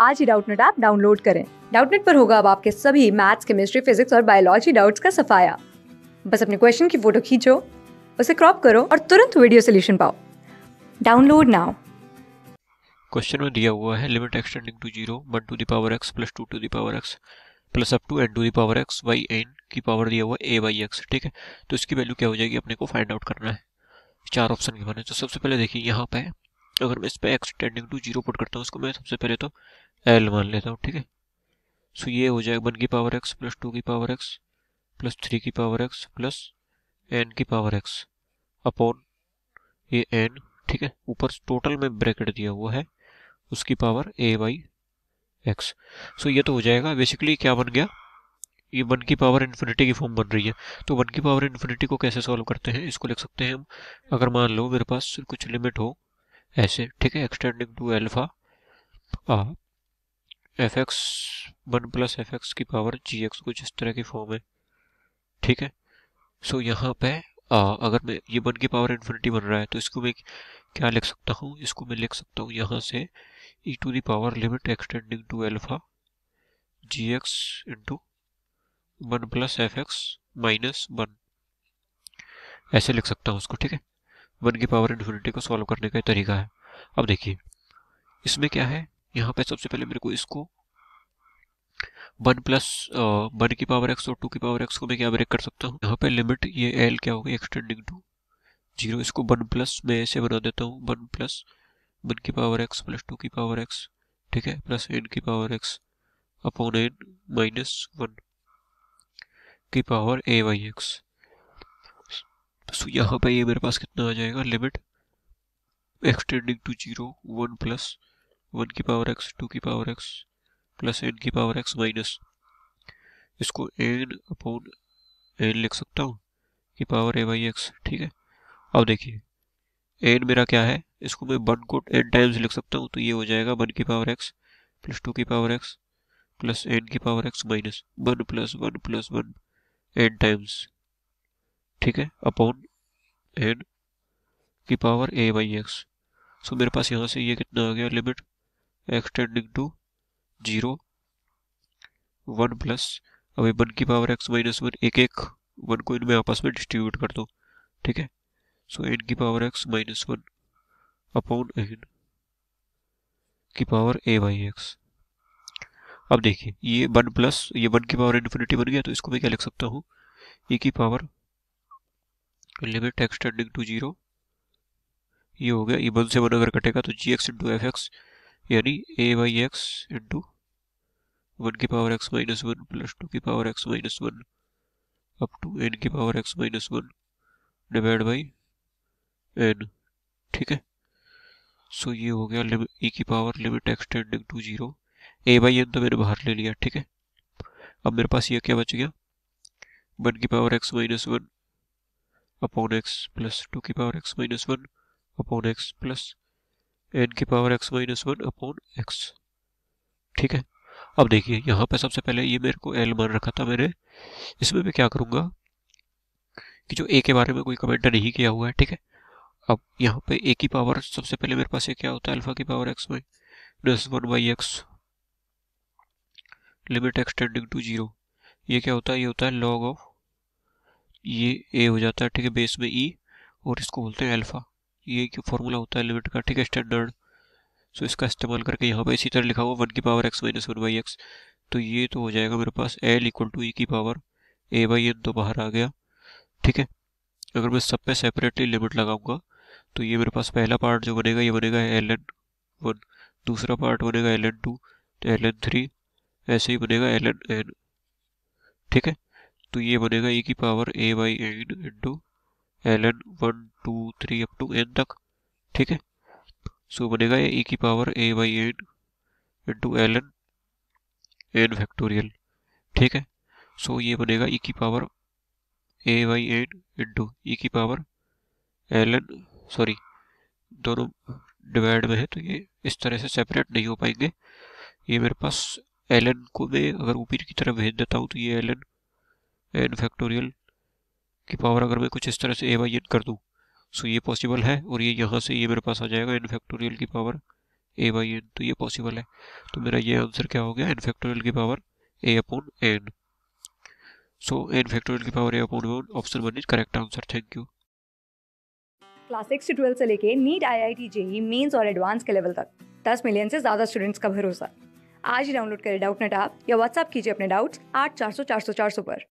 आज ही Doubtnut app download करें डाउटनेट पर होगा अब आपके सभी मैथ्स केमिस्ट्री फिजिक्स और बायोलॉजी डाउट्स का सफाया बस अपने क्वेश्चन की फोटो खींचो उसे क्रॉप करो और तुरंत वीडियो सोल्यूशन पाओ डाउनलोड नाउ क्वेश्चन में दिया हुआ है limit extending to zero one to the power x plus two to the power x plus up to n to the power x y n की पावर दिया हुआ है ए वाई एक्स ठीक है तो इसकी वैल्यू क्या हो जाएगी अपने को फाइंड आउट करना है चार ऑप्शन के बारे में तो सबसे पहले देखिए यहाँ पे अगर मैं इस पर x tending to zero put करता हूँ उसको मैं सबसे पहले तो एल मान लेता हूँ ठीक है सो ये हो जाएगा वन की पावर एक्स प्लस टू की पावर एक्स प्लस थ्री की पावर एक्स प्लस एन की पावर एक्स अपॉन ये एन ठीक है ऊपर टोटल में ब्रैकेट दिया हुआ है उसकी power a by x so ये तो हो जाएगा बेसिकली क्या बन गया ये वन की पावर इन्फिनिटी की फॉर्म बन रही है तो वन की पावर इन्फिनिटी को कैसे सॉल्व करते हैं इसको लिख सकते हैं हम अगर मान लो मेरे पास कुछ लिमिट हो ऐसे ठीक है extending to alpha f x one plus f x की पावर जी एक्स कुछ इस तरह की फॉर्म है ठीक है सो so, यहाँ पे आ, अगर मैं ये वन की पावर इन्फिनिटी बन रहा है तो इसको मैं क्या लिख सकता हूँ इसको मैं लिख सकता हूँ यहाँ से e to the power limit extending to alpha g x into one plus f x minus one ऐसे लिख सकता हूँ उसको ठीक है वन की पावर इन्फिनिटी को सॉल्व करने का तरीका है अब देखिए इसमें क्या है यहाँ पे सबसे पहले मेरे को इसको वन प्लस वन की पावर एक्स और टू की पावर एक्स को मैं क्या ब्रेक कर सकता हूँ यहाँ पे लिमिट ये एल क्या होगा एक्सटेंडिंग टू जीरो इसको वन प्लस मैं ऐसे बना देता हूँ वन प्लस वन की पावर एक्स प्लस टू की पावर एक्स ठीक है प्लस एन की power x upon n minus one की power a y x so यहाँ पे ये मेरे पास कितना आ जाएगा limit extending to zero one plus one की पावर एक्स टू की पावर एक्स प्लस एन की पावर एक्स माइनस इसको एन अपॉन एन लिख सकता हूँ की पावर ए बाई एक्स ठीक है अब देखिए एन मेरा क्या है इसको मैं वन को एन टाइम्स लिख सकता हूँ तो ये हो जाएगा वन की पावर एक्स प्लस टू की पावर एक्स प्लस एन की power x minus one plus one plus one n times ठीक है अपॉन एन की power a by x so मेरे पास यहाँ से ये कितना आ गया limit extending to zero one plus अभी वन की पावर एक्स माइनस वन एक एक वन को इनमें आपस में डिस्ट्रीब्यूट कर दो ठीक है सो एन की power x minus one upon n की पावर ए बाई एक्स अब देखिए ये वन प्लस ये वन की पावर इन्फिनिटी बन गया तो इसको मैं क्या लिख सकता हूँ ए e की power limit extending to zero ये हो गया ये वन से वन अगर कटेगा तो g x into f x यानी a by x into one की power x minus one plus two की power x minus one up to n की power x minus one divide by n ठीक है so so, ये हो गया e e की power limit extending to zero a by n तो मैंने बाहर ले लिया ठीक है अब मेरे पास ये क्या बच गया वन की power x minus one upon x plus two की power x minus one upon x plus n की power x minus one upon x ठीक है अब देखिए यहाँ पे सबसे पहले ये मेरे को एल मान रखा था मैंने इसमें मैं क्या करूँगा कि जो ए के बारे में कोई कमेंट नहीं किया हुआ है ठीक है अब यहाँ पे ए की पावर सबसे पहले मेरे पास ये क्या होता है अल्फा की power x minus one by x limit extending to zero ये क्या होता है ये होता है लॉग ऑफ ये ए हो जाता है ठीक है बेस में ई e और इसको बोलते हैं अल्फा ये क्यों फॉर्मूला होता है लिमिट का ठीक है स्टैंडर्ड सो इसका इस्तेमाल करके यहाँ पे इसी तरह लिखा हुआ वन की power x minus one by x तो ये तो हो जाएगा मेरे पास एल इक्वल टू ई की पावर ए बाई एन तो बाहर आ गया ठीक है अगर मैं सब पे सेपरेटली लिमिट लगाऊंगा तो ये मेरे पास पहला पार्ट जो बनेगा ये बनेगा एल एन वन दूसरा पार्ट बनेगा l n two l n three ऐसे ही बनेगा एल एन एन ठीक है तो ये बनेगा ई e की power a by n into l n one two three up to n तक ठीक है सो बनेगा ये ई e की power a by n into l n n factorial ठीक है सो ये बनेगा ई e की power a by n into e की पावर एल एन सॉरी दोनों डिवाइड में है तो ये इस तरह से सेपरेट नहीं हो पाएंगे ये मेरे पास एल एन को मैं अगर ऊपर की तरफ भेज देता हूँ तो ये एल एन एन फैक्टोरियल कि पावर अगर मैं कुछ इस तरह से ए बाई एन कर दूँ सो ये पॉसिबल है और ये यहाँ से ये मेरे पास आ जाएगा एन फैक्टोरियल की पावर ए बाई एन तो ये पॉसिबल है तो मेरा ये आंसर क्या हो गया एन फैक्टोरियल की power a upon n so n factorial की power a upon n option one is correct answer thank you class six से ट्वेल्थ से लेके NEET IIT JEE mains और एडवांस के लेवल तक दस million से ज़्यादा स्टूडेंट्स का भरोसा आज ही डाउनलोड करें डाउट नेट आप या व्हाट्सअप कीजिए अपने डाउट्स आठ चार सौ चार सौ चार सौ पर